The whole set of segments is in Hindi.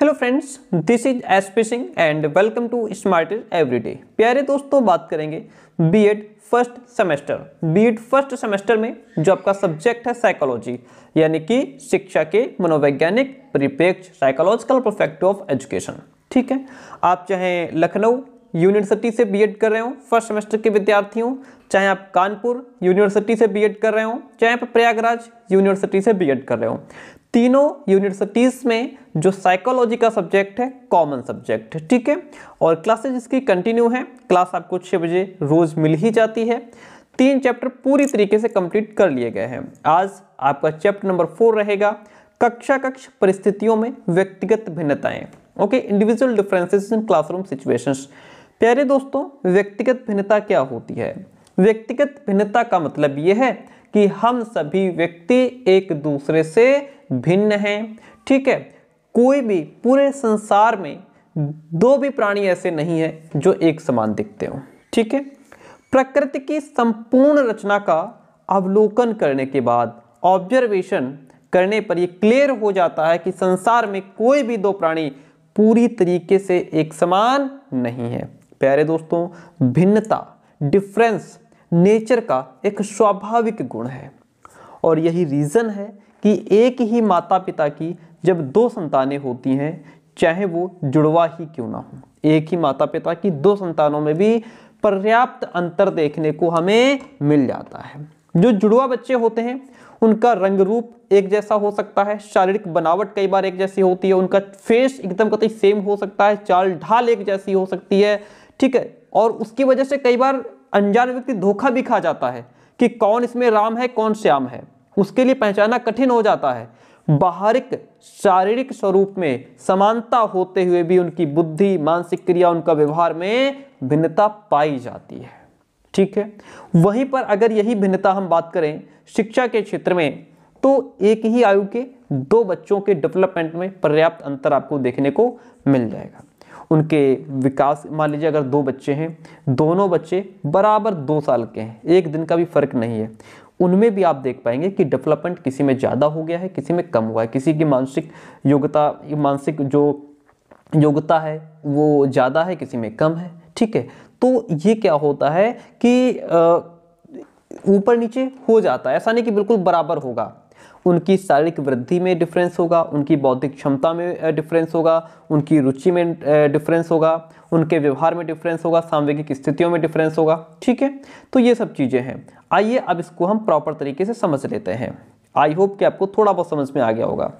hello friends this is SP Singh and welcome to smarter everyday प्यारे दोस्तों बात करेंगे BEd first semester BEd first semester में जो आपका सब्जेक्ट है साइकोलॉजी यानी कि शिक्षा के मनोवैज्ञानिक परिप्रेक्ष साइकोलॉजिकल परफेक्ट ऑफ एजुकेशन ठीक है आप चाहे लखनऊ यूनिवर्सिटी से बीएड कर रहे हो फर्स्ट सेमेस्टर के विद्यार्थी हों चाहे आप कानपुर यूनिवर्सिटी से बीएड कर रहे हो चाहे आप प्रयागराज यूनिवर्सिटी से बीएड कर रहे हो तीनों यूनिवर्सिटीज़ में जो साइकोलॉजी का सब्जेक्ट है कॉमन सब्जेक्ट है ठीक है और क्लासेज इसकी कंटिन्यू है क्लास आपको छः बजे रोज़ मिल ही जाती है तीन चैप्टर पूरी तरीके से कंप्लीट कर लिए गए हैं आज आपका चैप्टर नंबर फोर रहेगा कक्षा कक्ष परिस्थितियों में व्यक्तिगत भिन्नताएं okay individual differences in classroom situations प्यारे दोस्तों व्यक्तिगत भिन्नता क्या होती है व्यक्तिगत भिन्नता का मतलब ये है कि हम सभी व्यक्ति एक दूसरे से भिन्न हैं ठीक है कोई भी पूरे संसार में दो भी प्राणी ऐसे नहीं है जो एक समान दिखते हो ठीक है प्रकृति की संपूर्ण रचना का अवलोकन करने के बाद ऑब्जर्वेशन करने पर यह क्लियर हो जाता है कि संसार में कोई भी दो प्राणी पूरी तरीके से एक समान नहीं है प्यारे दोस्तों भिन्नता डिफरेंस नेचर का एक स्वाभाविक गुण है और यही रीज़न है कि एक ही माता पिता की जब दो संतानें होती हैं चाहे वो जुड़वा ही क्यों ना हो एक ही माता पिता की दो संतानों में भी पर्याप्त अंतर देखने को हमें मिल जाता है जो जुड़वा बच्चे होते हैं उनका रंग रूप एक जैसा हो सकता है शारीरिक बनावट कई बार एक जैसी होती है उनका फेस एकदम कतई सेम हो सकता है चाल ढाल एक जैसी हो सकती है ठीक है और उसकी वजह से कई बार अनजान व्यक्ति धोखा भी खा जाता है कि कौन इसमें राम है कौन श्याम है उसके लिए पहचाना कठिन हो जाता है बाहरिक शारीरिक स्वरूप में समानता होते हुए भी उनकी बुद्धि मानसिक क्रिया उनका व्यवहार में भिन्नता पाई जाती है ठीक है वहीं पर अगर यही भिन्नता हम बात करें शिक्षा के क्षेत्र में तो एक ही आयु के दो बच्चों के डेवलपमेंट में पर्याप्त अंतर आपको देखने को मिल जाएगा उनके विकास मान लीजिए अगर दो बच्चे हैं दोनों बच्चे बराबर दो साल के हैं एक दिन का भी फर्क नहीं है उनमें भी आप देख पाएंगे कि डेवलपमेंट किसी में ज़्यादा हो गया है किसी में कम हुआ है किसी की मानसिक योग्यता मानसिक जो योग्यता है वो ज़्यादा है किसी में कम है ठीक है तो ये क्या होता है कि ऊपर नीचे हो जाता है ऐसा नहीं कि बिल्कुल बराबर होगा उनकी शारीरिक वृद्धि में डिफरेंस होगा उनकी बौद्धिक क्षमता में डिफरेंस होगा उनकी रुचि में डिफरेंस होगा उनके व्यवहार में डिफरेंस होगा सांवेगिक स्थितियों में डिफरेंस होगा ठीक है तो ये सब चीज़ें हैं आइए अब इसको हम प्रॉपर तरीके से समझ लेते हैं आई होप कि आपको थोड़ा बहुत समझ में आ गया होगा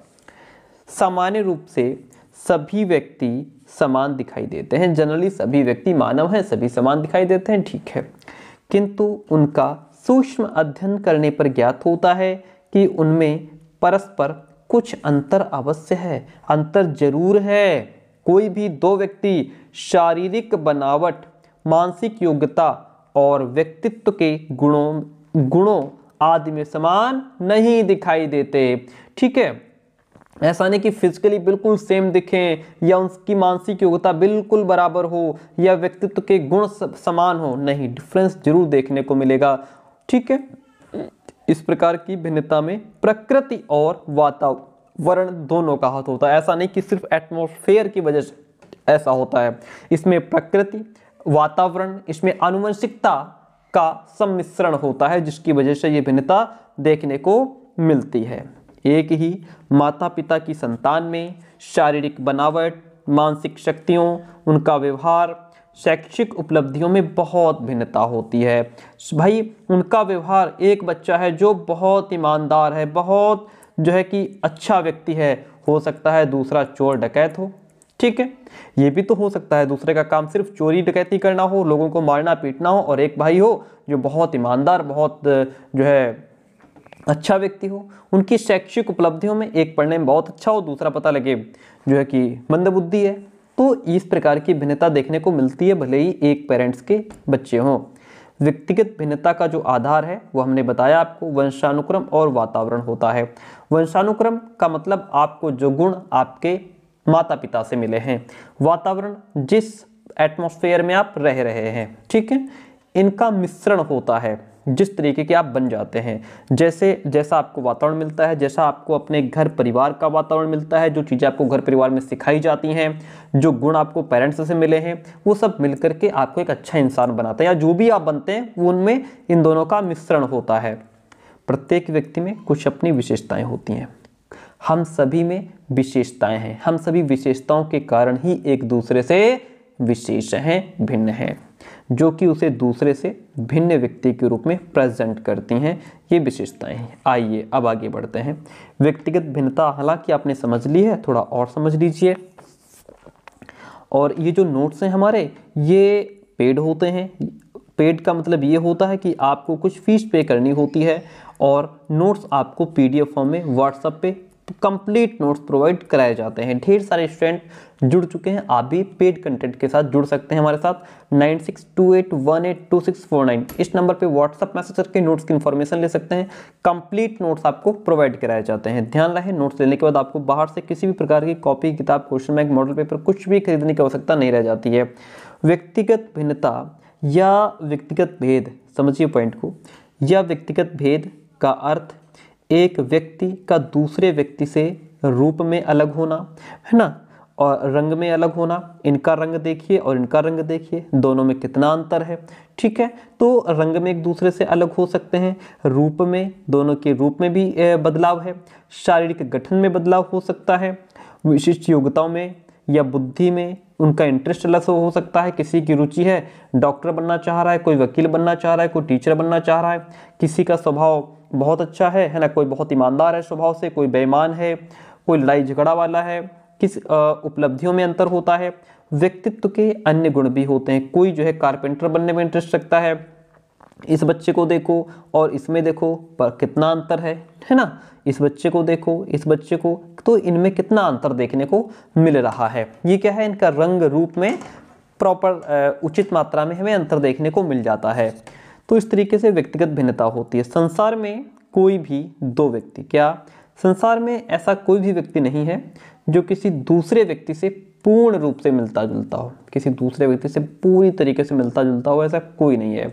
सामान्य रूप से सभी व्यक्ति समान दिखाई देते हैं जनरली सभी व्यक्ति मानव हैं सभी समान दिखाई देते हैं ठीक है किंतु उनका सूक्ष्म अध्ययन करने पर ज्ञात होता है कि उनमें परस्पर कुछ अंतर अवश्य है अंतर जरूर है कोई भी दो व्यक्ति शारीरिक बनावट मानसिक योग्यता और व्यक्तित्व के गुणों गुणों आदि में समान नहीं दिखाई देते ठीक है ऐसा नहीं कि फिजिकली बिल्कुल सेम दिखें या उनकी मानसिक योग्यता बिल्कुल बराबर हो या व्यक्तित्व के गुण समान हो नहीं डिफरेंस जरूर देखने को मिलेगा ठीक है इस प्रकार की भिन्नता में प्रकृति और वातावरण दोनों का हाथ होता है ऐसा नहीं कि सिर्फ एटमोसफेयर की वजह से ऐसा होता है इसमें प्रकृति वातावरण इसमें आनुवंशिकता का सम्मिश्रण होता है जिसकी वजह से ये भिन्नता देखने को मिलती है एक ही माता पिता की संतान में शारीरिक बनावट मानसिक शक्तियों उनका व्यवहार शैक्षिक उपलब्धियों में बहुत भिन्नता होती है भाई उनका व्यवहार एक बच्चा है जो बहुत ईमानदार है बहुत जो है कि अच्छा व्यक्ति है हो सकता है दूसरा चोर डकैत हो ठीक है ये भी तो हो सकता है दूसरे का काम सिर्फ चोरी डकैती करना हो लोगों को मारना पीटना हो और एक भाई हो जो बहुत ईमानदार बहुत जो है अच्छा व्यक्ति हो उनकी शैक्षिक उपलब्धियों में एक पढ़ने में बहुत अच्छा हो दूसरा पता लगे जो है कि मंदबुद्धि है तो इस प्रकार की भिन्नता देखने को मिलती है भले ही एक पेरेंट्स के बच्चे हों व्यक्तिगत भिन्नता का जो आधार है वो हमने बताया आपको वंशानुक्रम और वातावरण होता है वंशानुक्रम का मतलब आपको जो गुण आपके माता पिता से मिले हैं वातावरण जिस एटमोसफेयर में आप रह रहे हैं ठीक है इनका मिश्रण होता है जिस तरीके के आप बन जाते हैं जैसे जैसा आपको वातावरण मिलता है जैसा आपको अपने घर परिवार का वातावरण मिलता है जो चीज़ें आपको घर परिवार में सिखाई जाती हैं जो गुण आपको पेरेंट्स से मिले हैं वो सब मिल करके आपको एक अच्छा इंसान बनाता है या जो भी आप बनते हैं वो उनमें इन दोनों का मिश्रण होता है प्रत्येक व्यक्ति में कुछ अपनी विशेषताएँ होती हैं हम सभी में विशेषताएं हैं हम सभी विशेषताओं के कारण ही एक दूसरे से विशेष हैं भिन्न हैं जो कि उसे दूसरे से भिन्न व्यक्ति के रूप में प्रेजेंट करती हैं ये विशेषताएं हैं आइए अब आगे बढ़ते हैं व्यक्तिगत भिन्नता हालांकि आपने समझ ली है थोड़ा और समझ लीजिए और ये जो नोट्स हैं हमारे ये पेड होते हैं पेड का मतलब ये होता है कि आपको कुछ फ़ीस पे करनी होती है और नोट्स आपको पीडीएफ फॉर्म में व्हाट्सअप पे कंप्लीट नोट्स प्रोवाइड कराए जाते हैं ढेर सारे स्टूडेंट जुड़ चुके हैं आप भी पेड कंटेंट के साथ जुड़ सकते हैं हमारे साथ nine six two eight one eight two six four nine इस नंबर पे व्हाट्सअप मैसेज करके नोट्स की इन्फॉर्मेशन ले सकते हैं कंप्लीट नोट्स आपको प्रोवाइड कराए जाते हैं ध्यान रहे नोट्स लेने के बाद आपको बाहर से किसी भी प्रकार की कॉपी किताब क्वेश्चन मैक मॉडल पेपर कुछ भी खरीदने की आवश्यकता नहीं रह जाती है व्यक्तिगत भिन्नता या व्यक्तिगत भेद समझिए पॉइंट को या व्यक्तिगत भेद का अर्थ एक व्यक्ति का दूसरे व्यक्ति से रूप में अलग होना है ना और रंग में अलग होना इनका रंग देखिए और इनका रंग देखिए दोनों में कितना अंतर है ठीक है तो रंग में एक दूसरे से अलग हो सकते हैं रूप में दोनों के रूप में भी बदलाव है शारीरिक गठन में बदलाव हो सकता है विशिष्ट योग्यताओं में या बुद्धि में उनका इंटरेस्ट अलग हो सकता है किसी की रुचि है डॉक्टर बनना चाह रहा है कोई वकील बनना चाह रहा है कोई टीचर बनना चाह रहा है किसी का स्वभाव बहुत अच्छा है है ना कोई बहुत ईमानदार है स्वभाव से कोई बेईमान है कोई लड़ाई झगड़ा वाला है किस उपलब्धियों में अंतर होता है व्यक्तित्व के अन्य गुण भी होते हैं कोई जो है कारपेंटर बनने में इंटरेस्ट रखता है इस बच्चे को देखो और इसमें देखो पर कितना अंतर है है ना इस बच्चे को देखो इस बच्चे को तो इनमें कितना अंतर देखने को मिल रहा है ये क्या है इनका रंग रूप में प्रॉपर उचित मात्रा में हमें अंतर देखने को मिल जाता है तो इस तरीके से व्यक्तिगत भिन्नता होती है संसार में कोई भी दो व्यक्ति क्या संसार में ऐसा कोई भी व्यक्ति नहीं है जो किसी दूसरे व्यक्ति से पूर्ण रूप से मिलता जुलता हो किसी दूसरे व्यक्ति से पूरी तरीके से मिलता जुलता हो ऐसा कोई नहीं है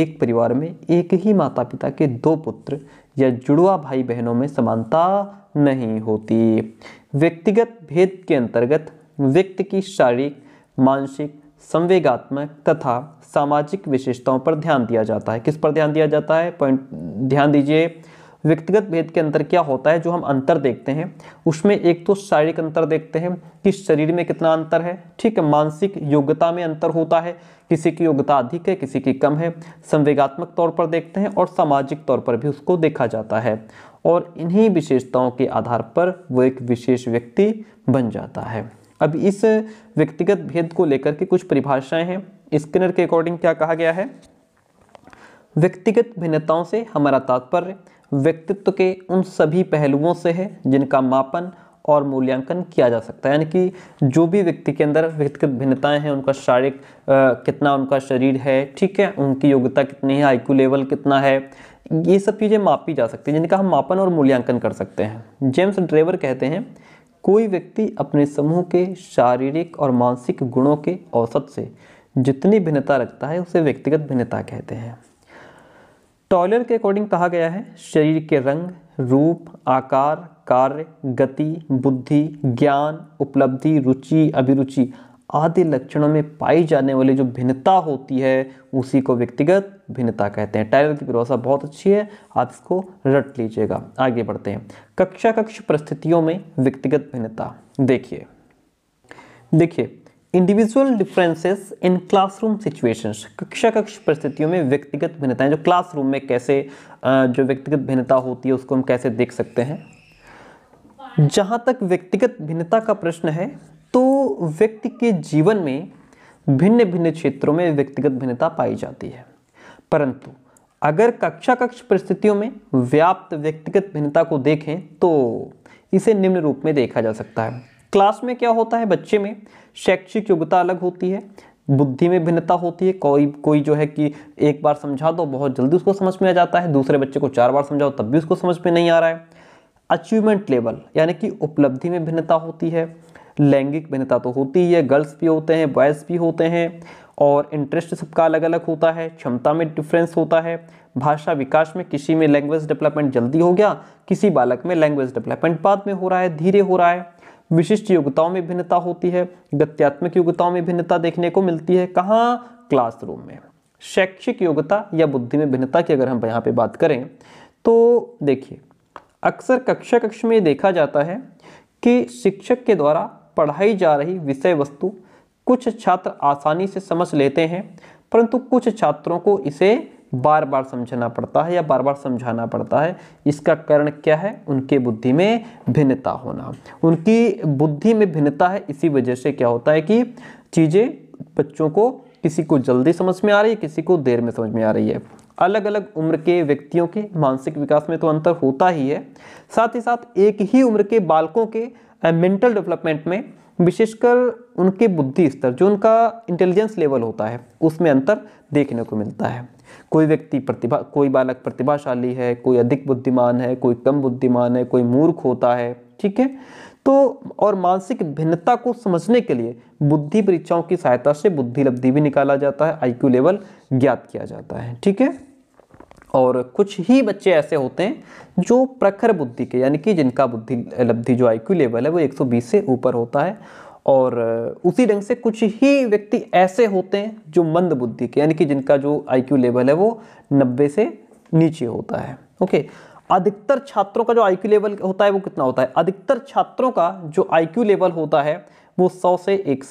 एक परिवार में एक ही माता पिता के दो पुत्र या जुड़वा भाई बहनों में समानता नहीं होती व्यक्तिगत भेद के अंतर्गत व्यक्ति की शारीरिक मानसिक संवेगात्मक तथा सामाजिक विशेषताओं पर ध्यान दिया जाता है किस पर ध्यान दिया जाता है पॉइंट ध्यान दीजिए व्यक्तिगत भेद के अंतर क्या होता है जो हम अंतर देखते हैं उसमें एक तो शारीरिक अंतर देखते हैं कि शरीर में कितना अंतर है ठीक है मानसिक योग्यता में अंतर होता है किसी की योग्यता अधिक है किसी की कम है संवेगात्मक तौर पर देखते हैं और सामाजिक तौर पर भी उसको देखा जाता है और इन्हीं विशेषताओं के आधार पर वो एक विशेष व्यक्ति बन जाता है अब इस व्यक्तिगत भेद को लेकर के कुछ परिभाषाएं हैं स्किनर के अकॉर्डिंग क्या कहा गया है व्यक्तिगत भिन्नताओं से हमारा तात्पर्य व्यक्तित्व के उन सभी पहलुओं से है जिनका मापन और मूल्यांकन किया जा सकता है यानी कि जो भी व्यक्ति के अंदर व्यक्तिगत भिन्नताएं हैं उनका शारीरिक कितना उनका शरीर है ठीक है उनकी योग्यता कितनी है आईक्यू लेवल कितना है ये सब चीज़ें मापी जा सकती हैं जिनका हम मापन और मूल्यांकन कर सकते हैं जेम्स ड्रेवर कहते हैं कोई व्यक्ति अपने समूह के शारीरिक और मानसिक गुणों के औसत से जितनी भिन्नता रखता है उसे व्यक्तिगत भिन्नता कहते हैं टॉयलर के अकॉर्डिंग कहा गया है शरीर के रंग रूप आकार कार्य गति बुद्धि ज्ञान उपलब्धि रुचि अभिरुचि आदि लक्षणों में पाई जाने वाली जो भिन्नता होती है उसी को व्यक्तिगत भिन्नता कहते हैं टाइलर की व्यवस्था बहुत अच्छी है आप इसको रट लीजिएगा आगे बढ़ते हैं कक्षा कक्ष परिस्थितियों में व्यक्तिगत भिन्नता देखिए देखिए individual differences in classroom situations कक्षा कक्ष परिस्थितियों में व्यक्तिगत भिन्नताएं जो क्लासरूम में कैसे जो व्यक्तिगत भिन्नता होती है उसको हम कैसे देख सकते हैं जहाँ तक व्यक्तिगत भिन्नता का प्रश्न है तो व्यक्ति के जीवन में भिन्न भिन्न क्षेत्रों में व्यक्तिगत भिन्नता पाई जाती है परंतु अगर कक्षा कक्ष परिस्थितियों में व्याप्त व्यक्तिगत भिन्नता को देखें तो इसे निम्न रूप में देखा जा सकता है क्लास में क्या होता है बच्चे में शैक्षिक योग्यता अलग होती है बुद्धि में भिन्नता होती है कोई कोई जो है कि एक बार समझा दो बहुत जल्दी उसको समझ में आ जाता है दूसरे बच्चे को चार बार समझाओ तब भी उसको समझ में नहीं आ रहा है अचीवमेंट लेवल यानी कि उपलब्धि में भिन्नता होती है लैंगिक भिन्नता तो होती ही है गर्ल्स भी होते हैं बॉयज़ भी होते हैं और इंटरेस्ट सबका अलग अलग होता है क्षमता में डिफरेंस होता है भाषा विकास में किसी में लैंग्वेज डेवलपमेंट जल्दी हो गया किसी बालक में लैंग्वेज डेवलपमेंट बाद में हो रहा है धीरे हो रहा है विशिष्ट योग्यताओं में भिन्नता होती है गत्यात्मक योग्यताओं में भिन्नता देखने को मिलती है कहाँ क्लासरूम में शैक्षिक योग्यता या बुद्धि में भिन्नता की अगर हम यहाँ पे बात करें तो देखिए अक्सर कक्षा कक्ष में देखा जाता है कि शिक्षक के द्वारा पढ़ाई जा रही विषय वस्तु कुछ छात्र आसानी से समझ लेते हैं परंतु कुछ छात्रों को इसे बार बार समझना पड़ता है या बार बार समझाना पड़ता है इसका कारण क्या है उनके बुद्धि में भिन्नता होना उनकी बुद्धि में भिन्नता है इसी वजह से क्या होता है कि चीज़ें बच्चों को किसी को जल्दी समझ में आ रही है किसी को देर में समझ में आ रही है अलग अलग उम्र के व्यक्तियों के मानसिक विकास में तो अंतर होता ही है साथ ही साथ एक ही उम्र के बालकों के मेंटल डेवलपमेंट में विशेषकर उनके बुद्धि स्तर जो उनका इंटेलिजेंस लेवल होता है उसमें अंतर देखने को मिलता है कोई व्यक्ति प्रतिभा कोई बालक प्रतिभाशाली है कोई अधिक बुद्धिमान है कोई कम बुद्धिमान है कोई मूर्ख होता है ठीक है तो और मानसिक भिन्नता को समझने के लिए बुद्धि परीक्षाओं की सहायता से बुद्धि लब्धि भी निकाला जाता है आईक्यू लेवल ज्ञात किया जाता है ठीक है और कुछ ही बच्चे ऐसे होते हैं जो प्रखर बुद्धि के यानी कि जिनका बुद्धि लब्धि जो आई लेवल है वो 120 से ऊपर होता है और उसी ढंग से कुछ ही व्यक्ति ऐसे होते हैं जो मंद बुद्धि के यानी कि जिनका जो आई लेवल है वो नब्बे से नीचे होता है ओके अधिकतर छात्रों का जो आई लेवल होता है वो कितना होता है अधिकतर छात्रों का जो आई लेवल होता है वो सौ से एक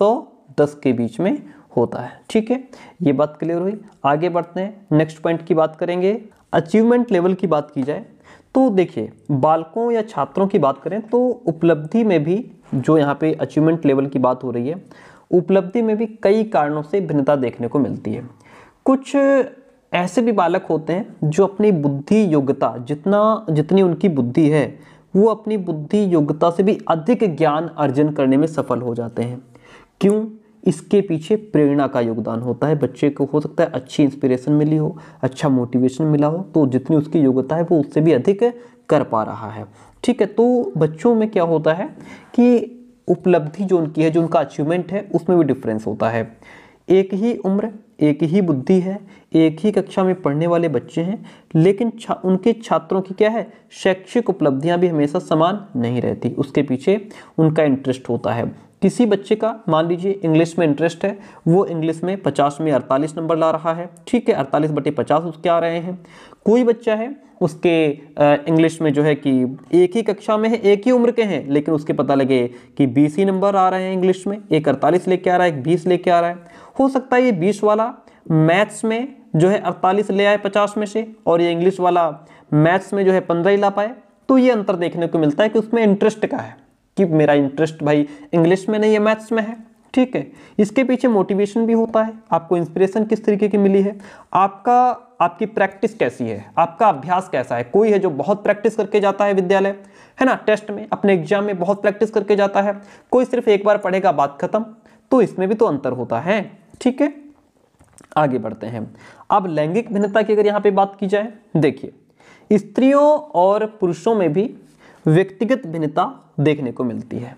के बीच में होता है ठीक है ये बात क्लियर हुई आगे बढ़ते हैं नेक्स्ट पॉइंट की बात करेंगे अचीवमेंट लेवल की बात की जाए तो देखिए बालकों या छात्रों की बात करें तो उपलब्धि में भी जो यहाँ पे अचीवमेंट लेवल की बात हो रही है उपलब्धि में भी कई कारणों से भिन्नता देखने को मिलती है कुछ ऐसे भी बालक होते हैं जो अपनी बुद्धि योग्यता जितना जितनी उनकी बुद्धि है वो अपनी बुद्धि योग्यता से भी अधिक ज्ञान अर्जन करने में सफल हो जाते हैं क्यों इसके पीछे प्रेरणा का योगदान होता है बच्चे को हो सकता है अच्छी इंस्पिरेशन मिली हो अच्छा मोटिवेशन मिला हो तो जितनी उसकी योग्यता है वो उससे भी अधिक कर पा रहा है ठीक है तो बच्चों में क्या होता है कि उपलब्धि जो उनकी है जो उनका अचीवमेंट है उसमें भी डिफरेंस होता है एक ही उम्र एक ही बुद्धि है एक ही कक्षा में पढ़ने वाले बच्चे हैं लेकिन छा, उनके छात्रों की क्या है शैक्षिक उपलब्धियां भी हमेशा समान नहीं रहती उसके पीछे उनका इंटरेस्ट होता है किसी बच्चे का मान लीजिए इंग्लिश में इंटरेस्ट है वो इंग्लिश में पचास में अड़तालीस नंबर ला रहा है ठीक है अड़तालीस बटे पचास उसके आ रहे हैं कोई बच्चा है उसके इंग्लिश में जो है कि एक ही कक्षा में है एक ही उम्र के हैं लेकिन उसके पता लगे कि बीस ही नंबर आ रहे हैं इंग्लिश में एक अड़तालीस लेके आ रहा है एक बीस लेके आ रहा है हो सकता है ये बीस वाला मैथ्स में जो है अड़तालीस ले आए पचास में से और ये इंग्लिश वाला मैथ्स में जो है पंद्रह ही ला पाए तो ये अंतर देखने को मिलता है कि उसमें इंटरेस्ट का है कि मेरा इंटरेस्ट भाई इंग्लिश में नहीं है मैथ्स में है ठीक है इसके पीछे मोटिवेशन भी होता है आपको इंस्पिरेशन किस तरीके की मिली है आपका आपकी प्रैक्टिस कैसी है आपका अभ्यास कैसा है कोई है जो बहुत प्रैक्टिस करके जाता है विद्यालय है ना टेस्ट में अपने एग्जाम में बहुत प्रैक्टिस करके जाता है कोई सिर्फ एक बार पढ़ेगा बात खत्म तो इसमें भी तो अंतर होता है ठीक है आगे बढ़ते हैं अब लैंगिक भिन्नता की अगर यहाँ पे बात की जाए देखिए स्त्रियों और पुरुषों में भी व्यक्तिगत भिन्नता देखने को मिलती है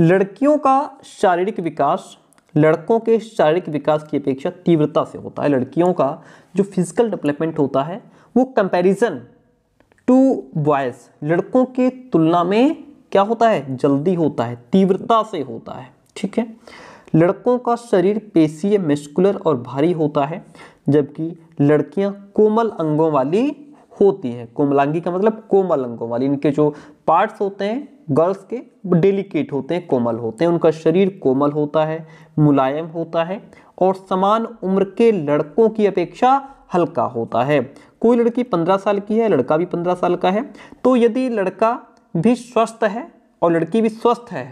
लड़कियों का शारीरिक विकास लड़कों के शारीरिक विकास की अपेक्षा तीव्रता से होता है लड़कियों का जो फिजिकल डेवलपमेंट होता है वो कंपैरिजन टू बॉयज़ लड़कों के तुलना में क्या होता है जल्दी होता है तीव्रता से होता है ठीक है लड़कों का शरीर पेशीय मेस्कुलर और भारी होता है जबकि लड़कियां कोमल अंगों वाली होती हैं कोमलांगी का मतलब कोमल अंगों वाली इनके जो पार्ट्स होते हैं गर्ल्स के डेलिकेट होते हैं कोमल होते हैं उनका शरीर कोमल होता है मुलायम होता है और समान उम्र के लड़कों की अपेक्षा हल्का होता है कोई लड़की पंद्रह साल की है लड़का भी पंद्रह साल का है तो यदि लड़का भी स्वस्थ है और लड़की भी स्वस्थ है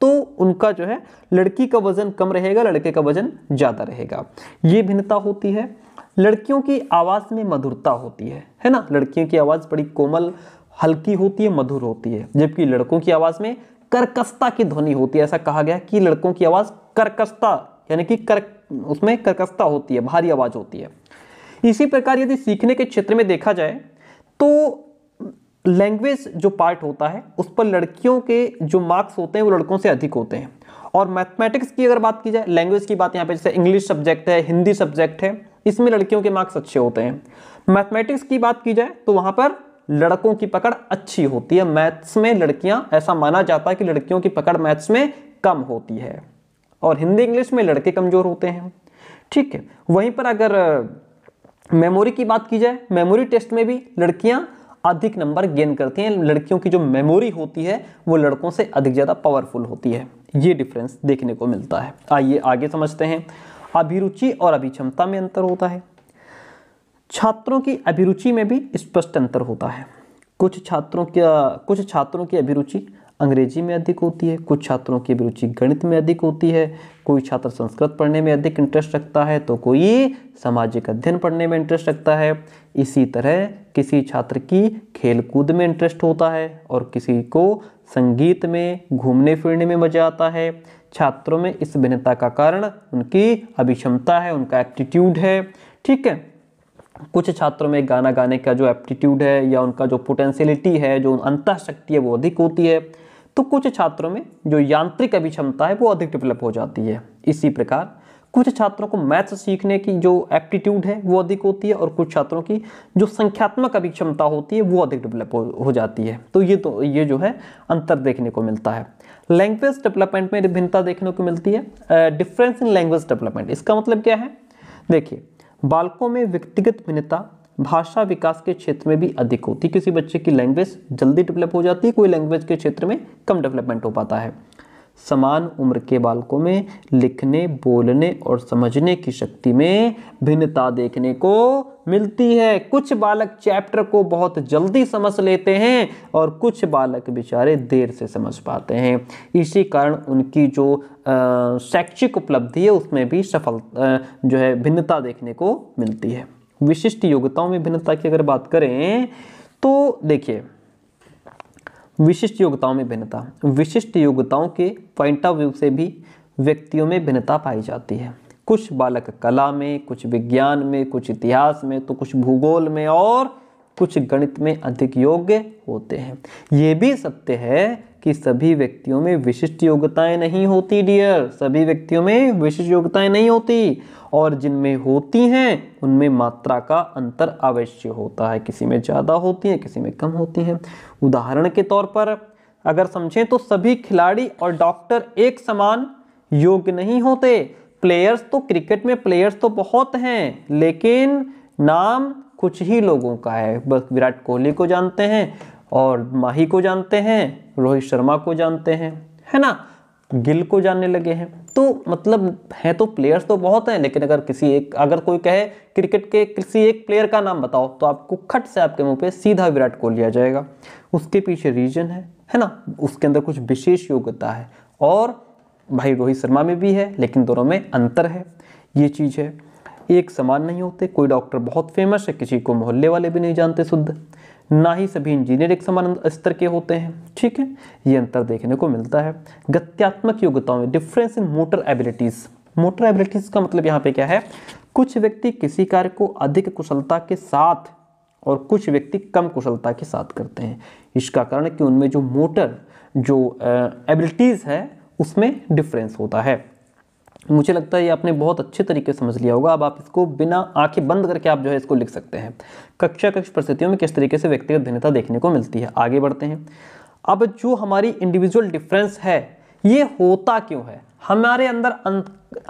तो उनका जो है लड़की का वजन कम रहेगा लड़के का वजन ज़्यादा रहेगा ये भिन्नता होती है लड़कियों की आवाज़ में मधुरता होती है है ना लड़कियों की आवाज़ बड़ी कोमल हल्की होती है मधुर होती है जबकि लड़कों की आवाज़ में कर्कशता की ध्वनि होती है ऐसा कहा गया कि लड़कों की आवाज़ कर्कशता यानी कि कर उसमें कर्कशता होती है भारी आवाज़ होती है इसी प्रकार यदि सीखने के क्षेत्र में देखा जाए तो लैंग्वेज जो पार्ट होता है उस पर लड़कियों के जो मार्क्स होते हैं वो लड़कों से अधिक होते हैं और मैथमेटिक्स की अगर बात की जाए लैंग्वेज की बात यहाँ पे जैसे इंग्लिश सब्जेक्ट है हिंदी सब्जेक्ट है इसमें लड़कियों के मार्क्स अच्छे होते हैं मैथमेटिक्स की बात की जाए तो वहाँ पर लड़कों की पकड़ अच्छी होती है मैथ्स में लड़कियां ऐसा माना जाता है कि लड़कियों की पकड़ मैथ्स में कम होती है और हिंदी इंग्लिश में लड़के कमज़ोर होते हैं ठीक है वहीं पर अगर मेमोरी की बात की जाए मेमोरी टेस्ट में भी लड़कियां अधिक नंबर गेन करती हैं लड़कियों की जो मेमोरी होती है वो लड़कों से अधिक ज़्यादा पावरफुल होती है ये डिफरेंस देखने को मिलता है आइए आगे समझते हैं अभिरुचि और अभिक्षमता में अंतर होता है छात्रों की अभिरुचि में भी स्पष्ट अंतर होता है कुछ छात्रों का कुछ छात्रों की अभिरुचि अंग्रेजी में अधिक होती है कुछ छात्रों की अभिरुचि गणित में अधिक होती है कोई छात्र संस्कृत पढ़ने में अधिक इंटरेस्ट रखता है तो कोई सामाजिक अध्ययन पढ़ने में इंटरेस्ट रखता है इसी तरह किसी छात्र की खेलकूद में इंटरेस्ट होता है और किसी को संगीत में घूमने फिरने में मज़ा आता है छात्रों में इस भिन्नता का कारण उनकी अभिक्षमता है उनका एप्टीट्यूड है ठीक है कुछ छात्रों में गाना गाने का जो एप्टीट्यूड है या उनका जो पोटेंशियलिटी है जो अंतः शक्ति है वो अधिक होती है तो कुछ छात्रों में जो यांत्रिक अभिक्षमता है वो अधिक डेवलप हो जाती है इसी प्रकार कुछ छात्रों को मैथ्स सीखने की जो एप्टीट्यूड है वो अधिक होती है और कुछ छात्रों की जो संख्यात्मक क्षमता होती है वो अधिक डेवलप हो, हो जाती है तो ये तो ये जो है अंतर देखने को मिलता है लैंग्वेज डेवलपमेंट में भिन्नता देखने को मिलती है डिफरेंस इन लैंग्वेज डेवलपमेंट इसका मतलब क्या है देखिए बालकों में व्यक्तिगत भिन्नता भाषा विकास के क्षेत्र में भी अधिक होती है किसी बच्चे की लैंग्वेज जल्दी डेवलप हो जाती है कोई लैंग्वेज के क्षेत्र में कम डेवलपमेंट हो पाता है समान उम्र के बालकों में लिखने बोलने और समझने की शक्ति में भिन्नता देखने को मिलती है कुछ बालक चैप्टर को बहुत जल्दी समझ लेते हैं और कुछ बालक बेचारे देर से समझ पाते हैं इसी कारण उनकी जो शैक्षिक उपलब्धि है उसमें भी सफल जो है भिन्नता देखने को मिलती है विशिष्ट योग्यताओं में भिन्नता की अगर बात करें तो देखिए विशिष्ट योग्यताओं में भिन्नता विशिष्ट योग्यताओं के पॉइंट ऑफ व्यू से भी व्यक्तियों में भिन्नता पाई जाती है कुछ बालक कला में कुछ विज्ञान में कुछ इतिहास में तो कुछ भूगोल में और कुछ गणित में अधिक योग्य होते हैं ये भी सत्य है कि सभी व्यक्तियों में विशिष्ट योग्यताएं नहीं होती डियर सभी व्यक्तियों में विशिष्ट योग्यताएं नहीं होती और जिनमें होती हैं उनमें मात्रा का अंतर अवश्य होता है किसी में ज़्यादा होती हैं किसी में कम होती हैं उदाहरण के तौर पर अगर समझें तो सभी खिलाड़ी और डॉक्टर एक समान योग्य नहीं होते प्लेयर्स तो क्रिकेट में प्लेयर्स तो बहुत हैं लेकिन नाम कुछ ही लोगों का है बस विराट कोहली को जानते हैं और माही को जानते हैं रोहित शर्मा को जानते हैं है ना गिल को जानने लगे हैं तो मतलब हैं तो प्लेयर्स तो बहुत हैं लेकिन अगर किसी एक अगर कोई कहे क्रिकेट के किसी एक प्लेयर का नाम बताओ तो आपको खट से आपके मुंह पे सीधा विराट कोहली आ जाएगा उसके पीछे रीजन है है ना उसके अंदर कुछ विशेष योग्यता है और भाई रोहित शर्मा में भी है लेकिन दोनों में अंतर है ये चीज़ है एक समान नहीं होते कोई डॉक्टर बहुत फेमस है किसी को मोहल्ले वाले भी नहीं जानते शुद्ध ना ही सभी इंजीनियर एक समान स्तर के होते हैं ठीक है ये अंतर देखने को मिलता है गत्यात्मक योग्यताओं में difference in motor abilities motor abilities का मतलब यहाँ पे क्या है कुछ व्यक्ति किसी कार्य को अधिक कुशलता के साथ और कुछ व्यक्ति कम कुशलता के साथ करते हैं इसका कारण कि उनमें जो मोटर जो एबिलिटीज़ है उसमें डिफरेंस होता है मुझे लगता है ये आपने बहुत अच्छे तरीके से समझ लिया होगा अब आप इसको बिना आंखें बंद करके आप जो है इसको लिख सकते हैं कक्षा कक्ष परिस्थितियों में किस तरीके से व्यक्तिगत भिन्नता देखने को मिलती है आगे बढ़ते हैं अब जो हमारी इंडिविजुअल डिफरेंस है ये होता क्यों है हमारे अंदर अं-,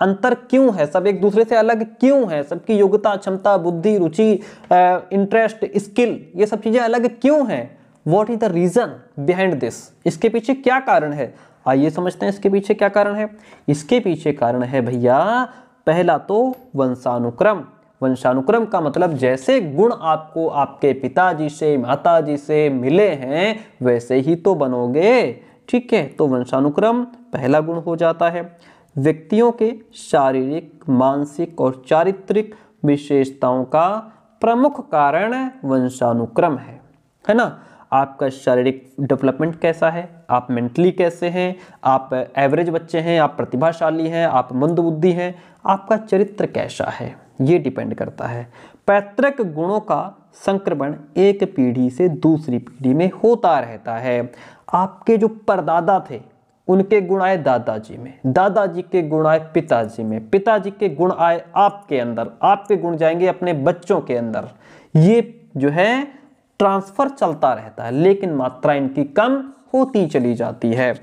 अंतर क्यों है सब एक दूसरे से अलग क्यों है सबकी योग्यता क्षमता बुद्धि रुचि इंटरेस्ट स्किल ये सब चीज़ें अलग क्यों हैं what is the reason behind this इसके पीछे क्या कारण है आइए समझते हैं इसके पीछे क्या कारण है इसके पीछे कारण है भैया पहला तो वंशानुक्रम वंशानुक्रम का मतलब जैसे गुण आपको आपके पिताजी से माताजी से मिले हैं वैसे ही तो बनोगे ठीक है तो वंशानुक्रम पहला गुण हो जाता है व्यक्तियों के शारीरिक मानसिक और चारित्रिक विशेषताओं का प्रमुख कारण वंशानुक्रम है है ना आपका शारीरिक डेवलपमेंट कैसा है आप मेंटली कैसे हैं आप एवरेज बच्चे हैं आप प्रतिभाशाली हैं आप मंदबुद्धि हैं आपका चरित्र कैसा है ये डिपेंड करता है पैतृक गुणों का संक्रमण एक पीढ़ी से दूसरी पीढ़ी में होता रहता है आपके जो परदादा थे उनके गुण आए दादाजी में दादाजी के गुण आए पिताजी में पिताजी के गुण आए आपके अंदर आपके गुण जाएंगे अपने बच्चों के अंदर ये जो है ट्रांसफ़र चलता रहता है लेकिन मात्रा इनकी कम होती चली जाती है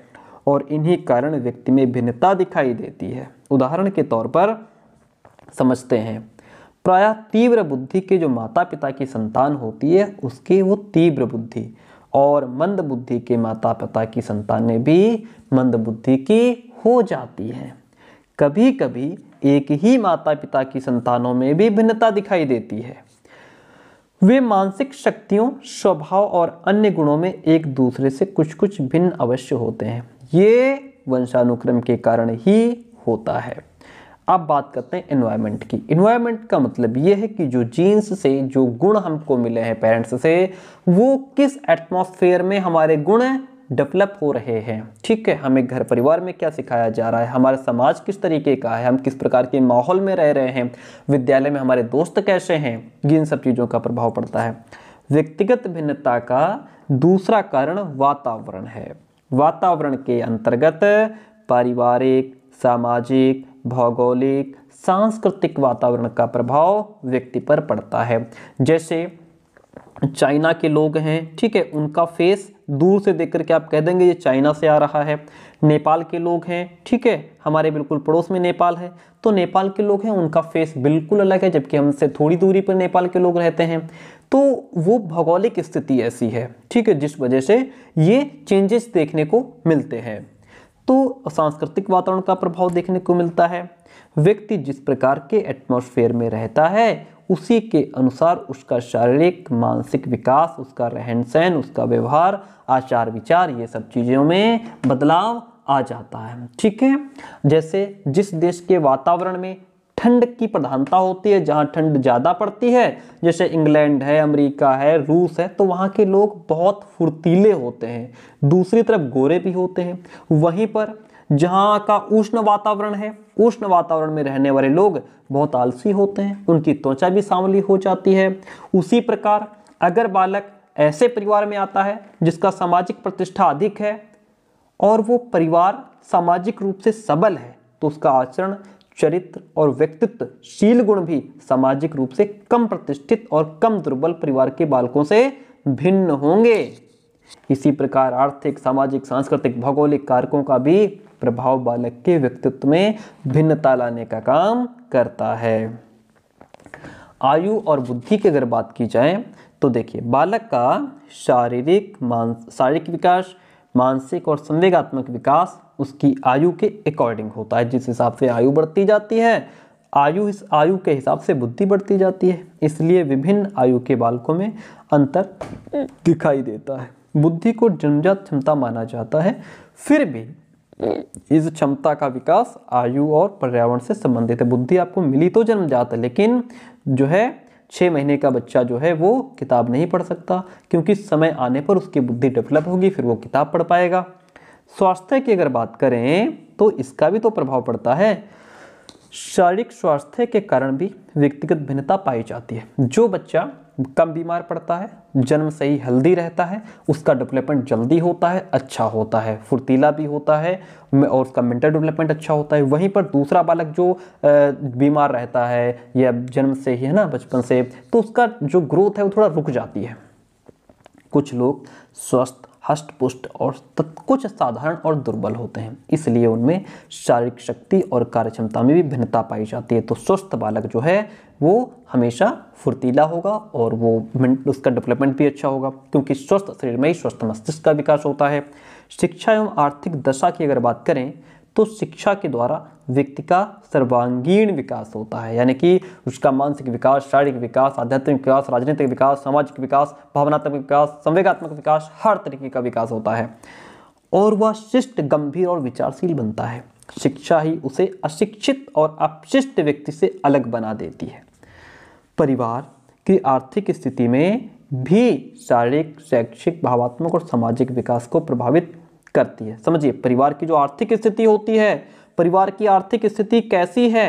और इन्हीं कारण व्यक्ति में भिन्नता दिखाई देती है उदाहरण के तौर पर समझते हैं प्रायः तीव्र बुद्धि के जो माता पिता की संतान होती है उसकी वो तीव्र बुद्धि और मंद बुद्धि के माता पिता की संतानें भी मंद बुद्धि की हो जाती हैं कभी कभी एक ही माता पिता की संतानों में भी भिन्नता दिखाई देती है वे मानसिक शक्तियों स्वभाव और अन्य गुणों में एक दूसरे से कुछ कुछ भिन्न अवश्य होते हैं ये वंशानुक्रम के कारण ही होता है अब बात करते हैं इन्वायरमेंट की इन्वायरमेंट का मतलब ये है कि जो जीन्स से जो गुण हमको मिले हैं पेरेंट्स से वो किस एटमॉस्फेयर में हमारे गुण डेवलप हो रहे हैं ठीक है हमें घर परिवार में क्या सिखाया जा रहा है हमारा समाज किस तरीके का है हम किस प्रकार के माहौल में रह रहे हैं विद्यालय में हमारे दोस्त कैसे हैं इन सब चीज़ों का प्रभाव पड़ता है व्यक्तिगत भिन्नता का दूसरा कारण वातावरण है वातावरण के अंतर्गत पारिवारिक सामाजिक भौगोलिक सांस्कृतिक वातावरण का प्रभाव व्यक्ति पर पड़ता है जैसे चाइना के लोग हैं ठीक है उनका फेस दूर से देख करके आप कह देंगे ये चाइना से आ रहा है नेपाल के लोग हैं ठीक है हमारे बिल्कुल पड़ोस में नेपाल है तो नेपाल के लोग हैं उनका फेस बिल्कुल अलग है जबकि हमसे थोड़ी दूरी पर नेपाल के लोग रहते हैं तो वो भौगोलिक स्थिति ऐसी है ठीक है जिस वजह से ये चेंजेस देखने को मिलते हैं तो सांस्कृतिक वातावरण का प्रभाव देखने को मिलता है व्यक्ति जिस प्रकार के एटमोसफेयर में रहता है उसी के अनुसार उसका शारीरिक मानसिक विकास उसका रहन सहन उसका व्यवहार आचार विचार ये सब चीज़ों में बदलाव आ जाता है ठीक है जैसे जिस देश के वातावरण में ठंड की प्रधानता होती है जहाँ ठंड ज़्यादा पड़ती है जैसे इंग्लैंड है अमेरिका है रूस है तो वहाँ के लोग बहुत फुर्तीले होते हैं दूसरी तरफ गोरे भी होते हैं वहीं पर जहाँ का उष्ण वातावरण है उष्ण वातावरण में रहने वाले लोग बहुत आलसी होते हैं उनकी त्वचा भी सांवली हो जाती है उसी प्रकार अगर बालक ऐसे परिवार में आता है जिसका सामाजिक प्रतिष्ठा अधिक है और वो परिवार सामाजिक रूप से सबल है तो उसका आचरण चरित्र और व्यक्तित्व शील गुण भी सामाजिक रूप से कम प्रतिष्ठित और कम दुर्बल परिवार के बालकों से भिन्न होंगे इसी प्रकार आर्थिक सामाजिक सांस्कृतिक भौगोलिक कारकों का भी प्रभाव बालक के व्यक्तित्व में भिन्नता लाने का काम करता है आयु और बुद्धि की अगर बात की जाए तो देखिए बालक का शारीरिक मान शारीरिक विकास मानसिक और संवेगात्मक विकास उसकी आयु के अकॉर्डिंग होता है जिस हिसाब से आयु बढ़ती जाती है आयु इस आयु के हिसाब से बुद्धि बढ़ती जाती है इसलिए विभिन्न आयु के बालकों में अंतर दिखाई देता है बुद्धि को जन्मजात क्षमता माना जाता है फिर भी इस क्षमता का विकास आयु और पर्यावरण से संबंधित है बुद्धि आपको मिली तो जन्मजात है लेकिन जो है छः महीने का बच्चा जो है वो किताब नहीं पढ़ सकता क्योंकि समय आने पर उसकी बुद्धि डेवलप होगी फिर वो किताब पढ़ पाएगा स्वास्थ्य की अगर बात करें तो इसका भी तो प्रभाव पड़ता है शारीरिक स्वास्थ्य के कारण भी व्यक्तिगत भिन्नता पाई जाती है जो बच्चा कम बीमार पड़ता है जन्म से ही हेल्दी रहता है उसका डेवलपमेंट जल्दी होता है अच्छा होता है फुर्तीला भी होता है और उसका मेंटल डेवलपमेंट अच्छा होता है वहीं पर दूसरा बालक जो बीमार रहता है या जन्म से ही है ना बचपन से तो उसका जो ग्रोथ है वो थोड़ा रुक जाती है कुछ लोग स्वस्थ हष्टपुष्ट और कुछ साधारण और दुर्बल होते हैं इसलिए उनमें शारीरिक शक्ति और कार्यक्षमता में भी भिन्नता पाई जाती है तो स्वस्थ बालक जो है वो हमेशा फुर्तीला होगा और वो उसका डेवलपमेंट भी अच्छा होगा क्योंकि स्वस्थ शरीर में ही स्वस्थ मस्तिष्क का विकास होता है शिक्षा एवं आर्थिक दशा की अगर बात करें तो शिक्षा के द्वारा व्यक्ति का सर्वांगीण विकास होता है यानी कि उसका मानसिक विकास शारीरिक विकास आध्यात्मिक विकास राजनीतिक विकास सामाजिक विकास भावनात्मक विकास संवेगात्मक विकास हर तरीके का विकास होता है और वह शिष्ट गंभीर और विचारशील बनता है शिक्षा ही उसे अशिक्षित और अपशिष्ट व्यक्ति से अलग बना देती है परिवार की आर्थिक स्थिति में भी शारीरिक शैक्षिक भावात्मक और सामाजिक विकास को प्रभावित करती है समझिए परिवार की जो आर्थिक स्थिति होती है परिवार की आर्थिक स्थिति कैसी है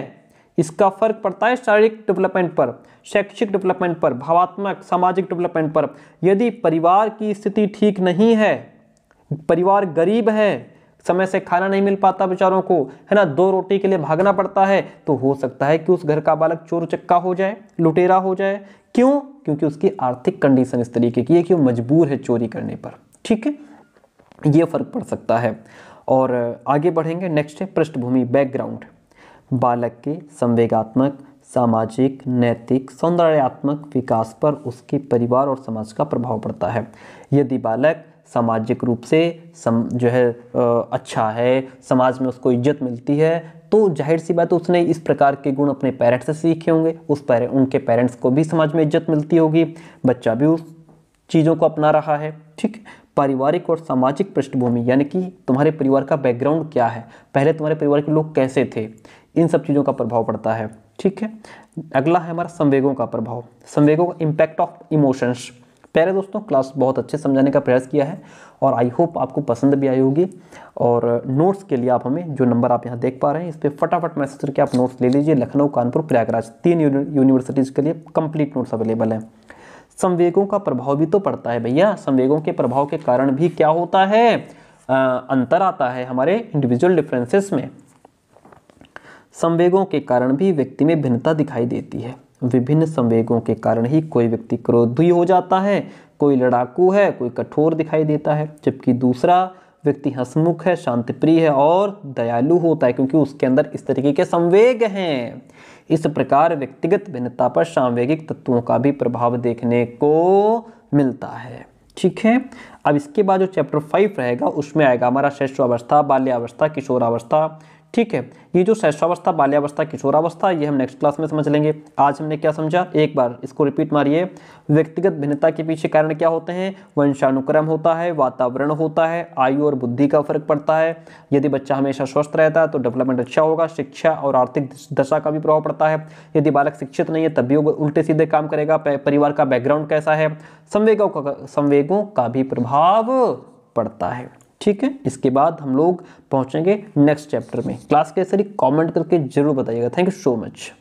इसका फर्क पड़ता है शारीरिक डेवलपमेंट पर शैक्षिक डेवलपमेंट पर भावात्मक सामाजिक डेवलपमेंट पर यदि परिवार की स्थिति ठीक नहीं है परिवार गरीब है समय से खाना नहीं मिल पाता बेचारों को है ना दो रोटी के लिए भागना पड़ता है तो हो सकता है कि उस घर का बालक चोर चक्का हो जाए लुटेरा हो जाए क्यों क्योंकि उसकी आर्थिक कंडीशन इस तरीके की है कि वो मजबूर है चोरी करने पर ठीक है ये फ़र्क पड़ सकता है और आगे बढ़ेंगे नेक्स्ट है पृष्ठभूमि बैकग्राउंड बालक के संवेगात्मक सामाजिक नैतिक सौंदर्यात्मक विकास पर उसके परिवार और समाज का प्रभाव पड़ता है यदि बालक सामाजिक रूप से सम जो है अच्छा है समाज में उसको इज्जत मिलती है तो जाहिर सी बात उसने इस प्रकार के गुण अपने पेरेंट्स से सीखे होंगे उस पर उनके पेरेंट्स को भी समाज में इज्जत मिलती होगी बच्चा भी उस चीज़ों को अपना रहा है ठीक पारिवारिक और सामाजिक पृष्ठभूमि यानी कि तुम्हारे परिवार का बैकग्राउंड क्या है पहले तुम्हारे परिवार के लोग कैसे थे इन सब चीज़ों का प्रभाव पड़ता है ठीक है अगला है हमारा संवेगों का प्रभाव संवेगों का इम्पैक्ट ऑफ इमोशंस प्यारे दोस्तों क्लास बहुत अच्छे समझाने का प्रयास किया है और आई होप आपको पसंद भी आई होगी और नोट्स के लिए आप हमें जो नंबर आप यहाँ देख पा रहे हैं इस पर फटाफट मैसेज करके आप नोट्स ले लीजिए लखनऊ कानपुर प्रयागराज तीन यूनिवर्सिटीज़ के लिए कंप्लीट नोट्स अवेलेबल हैं संवेगों का प्रभाव भी तो पड़ता है भैया संवेगों के प्रभाव के कारण भी क्या होता है आ, अंतर आता है हमारे इंडिविजुअल डिफरेंसेस में संवेगों के कारण भी व्यक्ति में भिन्नता दिखाई देती है विभिन्न संवेगों के कारण ही कोई व्यक्ति क्रोधी हो जाता है कोई लड़ाकू है कोई कठोर दिखाई देता है जबकि दूसरा व्यक्ति हसमुख है शांति प्रिय है और दयालु होता है क्योंकि उसके अंदर इस तरीके के संवेग हैं इस प्रकार व्यक्तिगत भिन्नता पर सांवेगिक तत्वों का भी प्रभाव देखने को मिलता है ठीक है अब इसके बाद जो चैप्टर फाइव रहेगा उसमें आएगा हमारा अवस्था बाल्यावस्था किशोरावस्था ठीक है ये जो शैशवावस्था बाल्यावस्था किशोरावस्था ये हम नेक्स्ट क्लास में समझ लेंगे आज हमने क्या समझा एक बार इसको रिपीट मारिए व्यक्तिगत भिन्नता के पीछे कारण क्या होते हैं वंशानुक्रम होता है वातावरण होता है आयु और बुद्धि का फर्क पड़ता है यदि बच्चा हमेशा स्वस्थ रहता है तो डेवलपमेंट अच्छा होगा शिक्षा और आर्थिक दशा का भी प्रभाव पड़ता है यदि बालक शिक्षित नहीं है तब भी उल्टे सीधे काम करेगा परिवार का बैकग्राउंड कैसा है संवेगों का संवेगों का भी प्रभाव पड़ता है ठीक है इसके बाद हम लोग पहुंचेंगे नेक्स्ट चैप्टर में क्लास के सर कमेंट करके जरूर बताइएगा थैंक यू सो मच